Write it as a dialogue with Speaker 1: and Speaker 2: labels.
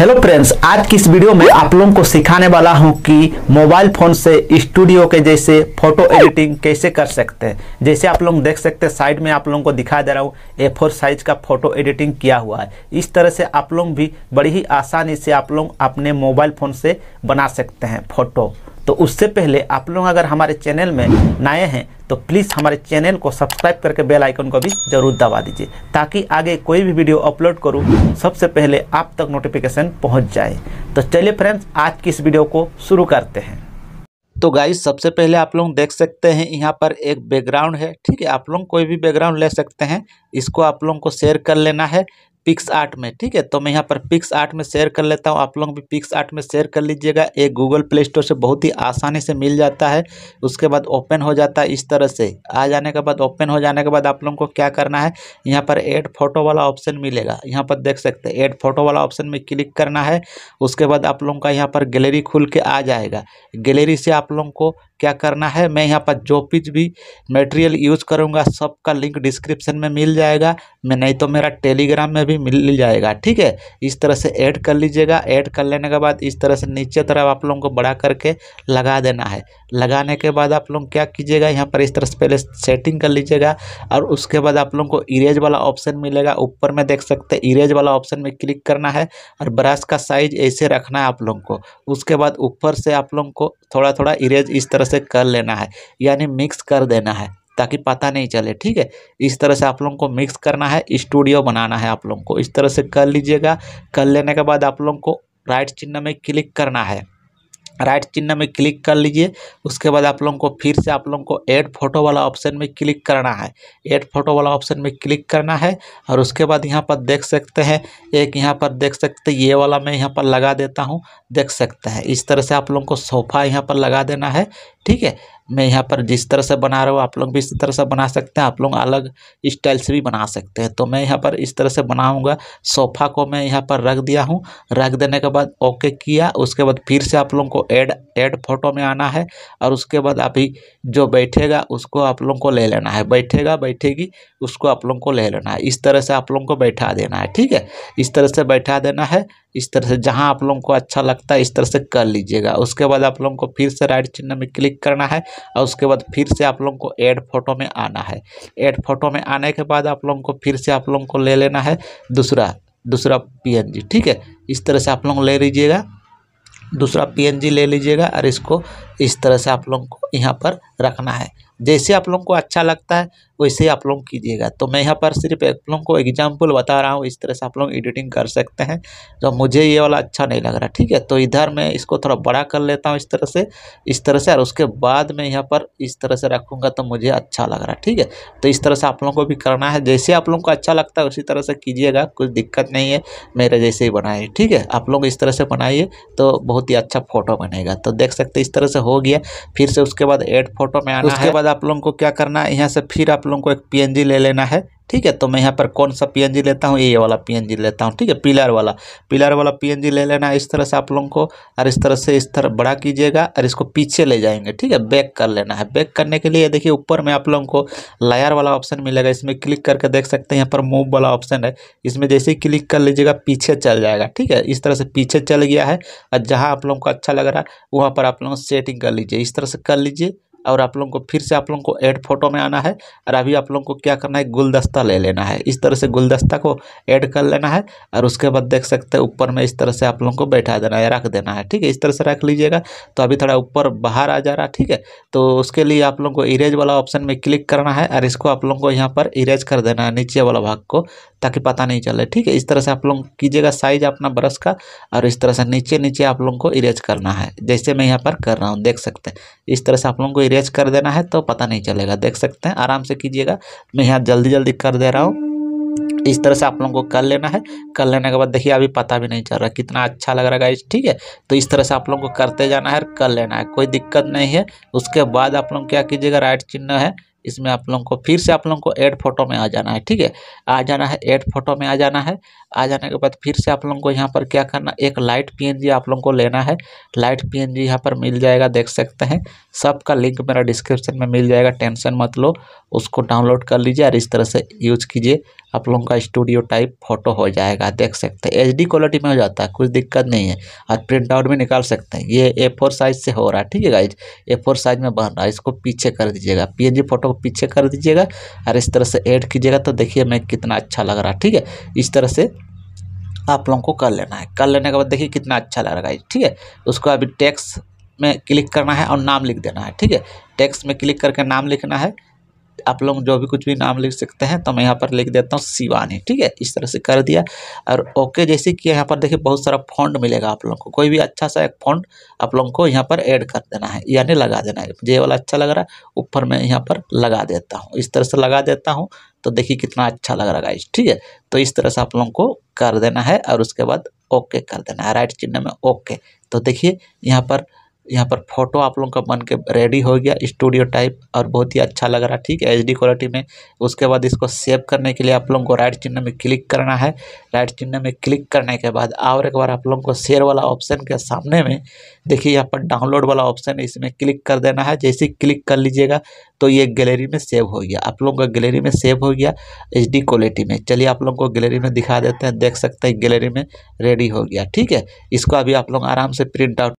Speaker 1: hello friends आज की इस वीडियो में आप लोगों को सिखाने वाला हूं कि मोबाइल फ़ोन से स्टूडियो के जैसे फ़ोटो एडिटिंग कैसे कर सकते हैं जैसे आप लोग देख सकते हैं साइड में आप लोगों को दिखाया दे रहा हूं ए फोर साइज का फ़ोटो एडिटिंग किया हुआ है इस तरह से आप लोग भी बड़ी ही आसानी से आप लोग अपने मोबाइल फ़ोन से बना सकते हैं फ़ोटो तो उससे पहले आप लोग अगर हमारे चैनल में नए हैं तो प्लीज़ हमारे चैनल को सब्सक्राइब करके बेल आइकन को भी ज़रूर दबा दीजिए ताकि आगे कोई भी वीडियो अपलोड करूँ सबसे पहले आप तक नोटिफिकेशन पहुँच जाए तो चलिए फ्रेंड्स आज की इस वीडियो को शुरू करते हैं तो गाइस सबसे पहले आप लोग देख सकते हैं यहाँ पर एक बैकग्राउंड है ठीक है आप लोग कोई भी बैकग्राउंड ले सकते हैं इसको आप लोगों को शेयर कर लेना है पिक्स आर्ट में ठीक है तो मैं यहाँ पर पिक्स आर्ट में शेयर कर लेता हूँ आप लोग भी पिक्स आर्ट में शेयर कर लीजिएगा ये गूगल प्ले स्टोर से बहुत ही आसानी से मिल जाता है उसके बाद ओपन हो जाता है इस तरह से आ जाने के बाद ओपन हो जाने के बाद आप लोगों को क्या करना है यहाँ पर एड फोटो वाला ऑप्शन मिलेगा यहाँ पर देख सकते हैं एड फोटो वाला ऑप्शन में क्लिक करना है उसके बाद आप लोगों का यहाँ पर गैलरी खुल के आ जाएगा गैलरी से आप लोगों को क्या करना है मैं यहाँ पर जो कुछ भी मटेरियल यूज करूँगा सबका लिंक डिस्क्रिप्शन में मिल जाएगा मैं नहीं तो मेरा टेलीग्राम में भी मिल जाएगा ठीक है इस तरह से ऐड कर लीजिएगा ऐड कर लेने के बाद इस तरह से नीचे तरफ आप लोगों को बड़ा करके लगा देना है लगाने के बाद आप लोग क्या कीजिएगा यहाँ पर इस तरह से पहले सेटिंग कर लीजिएगा और उसके बाद आप लोगों को इरेज वाला ऑप्शन मिलेगा ऊपर में देख सकते हैं इरेज वाला ऑप्शन में क्लिक करना है और ब्रश का साइज ऐसे रखना है आप लोगों को उसके बाद ऊपर से आप लोगों को थोड़ा थोड़ा इरेज इस तरह से कर लेना है यानी मिक्स कर देना है ताकि पता नहीं चले ठीक है इस तरह से आप लोगों को मिक्स करना है स्टूडियो बनाना है आप लोगों को इस तरह से कर लीजिएगा कर लेने के बाद आप लोगों को राइट चिन्ह में क्लिक करना है राइट चिन्ह में क्लिक कर लीजिए उसके बाद आप लोगों को फिर से आप लोगों को ऐड फोटो वाला ऑप्शन में क्लिक करना है ऐड फोटो वाला ऑप्शन में क्लिक करना है और उसके बाद यहाँ पर देख सकते हैं एक यहाँ पर देख सकते ये वाला मैं यहाँ पर लगा देता हूँ देख सकते हैं इस तरह से आप लोगों को सोफ़ा यहाँ पर लगा देना है ठीक है मैं यहाँ पर जिस तरह से बना रहा हूँ आप लोग भी इसी तरह से बना सकते हैं आप लोग अलग स्टाइल से भी बना सकते हैं तो मैं यहाँ पर इस तरह से बनाऊँगा सोफ़ा को मैं यहाँ पर रख दिया हूँ रख देने के बाद ओके किया उसके बाद फिर से आप लोग को ऐड एड फोटो में आना है और उसके बाद अभी जो बैठेगा उसको आप लोग को ले लेना है बैठेगा बैठेगी उसको आप लोग को ले लेना है इस तरह से आप लोग को बैठा देना है ठीक है इस तरह से बैठा देना है इस तरह से जहां आप लोगों को अच्छा लगता है इस तरह से कर लीजिएगा उसके बाद आप लोगों को फिर से राइट चिन्ह में क्लिक करना है और उसके बाद फिर से आप लोगों को ऐड फोटो में आना है ऐड फोटो में आने के बाद आप लोगों को फिर से आप लोगों को ले लेना है दूसरा दूसरा पीएनजी ठीक है इस तरह से आप लोग ले लीजिएगा दूसरा पीएनजी ले लीजिएगा और इसको इस तरह से आप लोगों को यहाँ पर रखना है जैसे आप लोगों को अच्छा लगता है वैसे आप लोग कीजिएगा तो मैं यहाँ पर सिर्फ आप लोगों को एग्जाम्पल बता रहा हूँ इस तरह से आप लोग एडिटिंग कर सकते हैं तो मुझे ये वाला अच्छा नहीं लग रहा ठीक है तो इधर मैं इसको थोड़ा बड़ा कर लेता हूँ इस तरह से इस तरह से और उसके बाद मैं यहाँ पर इस तरह से रखूँगा तो मुझे अच्छा लग रहा है ठीक है तो इस तरह से आप लोगों को भी करना है जैसे आप लोगों को अच्छा लगता है उसी तरह से कीजिएगा कुछ दिक्कत नहीं है मेरे जैसे ही बनाइए ठीक है आप लोग इस तरह से बनाइए तो बहुत ही अच्छा फ़ोटो बनेगा तो देख सकते इस तरह से हो हो गया फिर से उसके बाद एड फोटो में आना उसके बाद आप लोगों को क्या करना है यहाँ से फिर आप लोगों को एक पी ले लेना है ठीक है तो मैं यहाँ पर कौन सा पीएनजी लेता हूँ ये वाला पीएनजी लेता हूँ ठीक है पिलर वाला पिलर वाला पीएनजी ले लेना इस तरह से आप लोगों को और इस तरह से इस तरह बड़ा कीजिएगा और इसको पीछे ले जाएंगे ठीक है बैक कर लेना है बैक करने के लिए देखिए ऊपर में आप लोगों को लायर वाला ऑप्शन मिलेगा इसमें क्लिक करके देख सकते हैं यहाँ पर मूव वाला ऑप्शन है इसमें जैसे ही क्लिक कर लीजिएगा पीछे चल जाएगा ठीक है इस तरह से पीछे चल गया है और जहाँ आप लोगों को अच्छा लग रहा है वहाँ पर आप लोग सेटिंग कर लीजिए इस तरह से कर लीजिए और आप लोगों को फिर से आप लोगों को ऐड फोटो में आना है और अभी आप लोगों को क्या करना है गुलदस्ता ले लेना है इस तरह से गुलदस्ता को ऐड कर लेना है और उसके बाद देख सकते हैं ऊपर में इस तरह से आप लोगों को बैठा देना है रख देना है ठीक है इस तरह से रख लीजिएगा तो अभी थोड़ा ऊपर बाहर आ जा रहा है ठीक है तो उसके लिए आप लोगों को इरेज वाला ऑप्शन में क्लिक करना है और इसको आप लोगों को यहाँ पर इरेज कर देना है नीचे वाला भाग को ताकि पता नहीं चले ठीक है इस तरह से आप लोग कीजिएगा साइज अपना ब्रश का और इस तरह से नीचे नीचे आप लोगों को इरेज करना है जैसे मैं यहाँ पर कर रहा हूँ देख सकते हैं इस तरह से आप लोगों को इरेज कर देना है तो पता नहीं चलेगा देख सकते हैं आराम से कीजिएगा मैं यहाँ जल्दी जल्दी कर दे रहा हूँ इस तरह से आप लोगों को कर लेना है कर लेने के बाद देखिए अभी पता भी नहीं चल रहा कितना अच्छा लग रहा है इस ठीक है तो इस तरह से आप लोगों को करते जाना है कर लेना है कोई दिक्कत नहीं है उसके बाद आप लोग क्या कीजिएगा राइट चिन्ह है इसमें आप लोगों को फिर से आप लोगों को एड फोटो में आ जाना है ठीक है आ जाना है एड फोटो में आ जाना है आ जाने के बाद फिर से आप लोगों को यहाँ पर क्या करना एक लाइट पीएनजी आप लोगों को लेना है लाइट पीएनजी यहाँ पर मिल जाएगा देख सकते हैं सबका लिंक मेरा डिस्क्रिप्शन में मिल जाएगा टेंशन मत लो उसको डाउनलोड कर लीजिए और इस तरह से यूज कीजिए आप लोगों का स्टूडियो टाइप फोटो हो जाएगा देख सकते हैं एच क्वालिटी में हो जाता है कुछ दिक्कत नहीं है और प्रिंट आउट भी निकाल सकते हैं ये ए फोर साइज से हो रहा है ठीक है गाइज ए फोर साइज में बन रहा है इसको पीछे कर दीजिएगा पी फोटो को पीछे कर दीजिएगा और इस तरह से एड कीजिएगा तो देखिए मैं कितना अच्छा लग रहा है ठीक है इस तरह से आप लोगों को कर लेना है कर लेने के बाद देखिए कितना अच्छा लग रहा है ठीक है उसको अभी टैक्स में क्लिक करना है और नाम लिख देना है ठीक है टैक्स में क्लिक करके नाम लिखना है आप लोग जो भी कुछ भी नाम लिख सकते हैं तो मैं यहाँ पर लिख देता हूँ शिवानी ठीक है इस तरह से कर दिया और ओके जैसे कि यहाँ पर देखिए बहुत सारा फॉन्ट मिलेगा आप लोगों को कोई भी अच्छा सा एक फॉन्ट आप लोगों को यहाँ पर ऐड कर देना है यानी लगा देना है जे वाला अच्छा लग रहा है ऊपर मैं यहाँ पर लगा देता हूँ इस तरह से लगा देता हूँ तो देखिए कितना अच्छा लग रहा है ठीक है तो इस तरह से आप लोगों को कर देना है और उसके बाद ओके कर देना है राइट चिन्ह में ओके तो देखिए यहाँ पर यहाँ पर फोटो आप लोगों का बन के रेडी हो गया स्टूडियो टाइप और बहुत ही अच्छा लग रहा है ठीक है एच क्वालिटी में उसके बाद इसको सेव करने के लिए आप लोगों को राइट चिन्ह में क्लिक करना है राइट चिन्ह में क्लिक करने के बाद और एक बार आप लोगों को शेयर वाला ऑप्शन के सामने में देखिए यहाँ पर डाउनलोड वाला ऑप्शन है इसमें क्लिक कर देना है जैसे क्लिक कर लीजिएगा तो ये गैलरी में सेव हो गया आप लोगों का गैलरी में सेव हो गया एच क्वालिटी में चलिए आप लोग को गैलरी में दिखा देते हैं देख सकते हैं गैलरी में रेडी हो गया ठीक है इसको अभी आप लोग आराम से प्रिंट आउट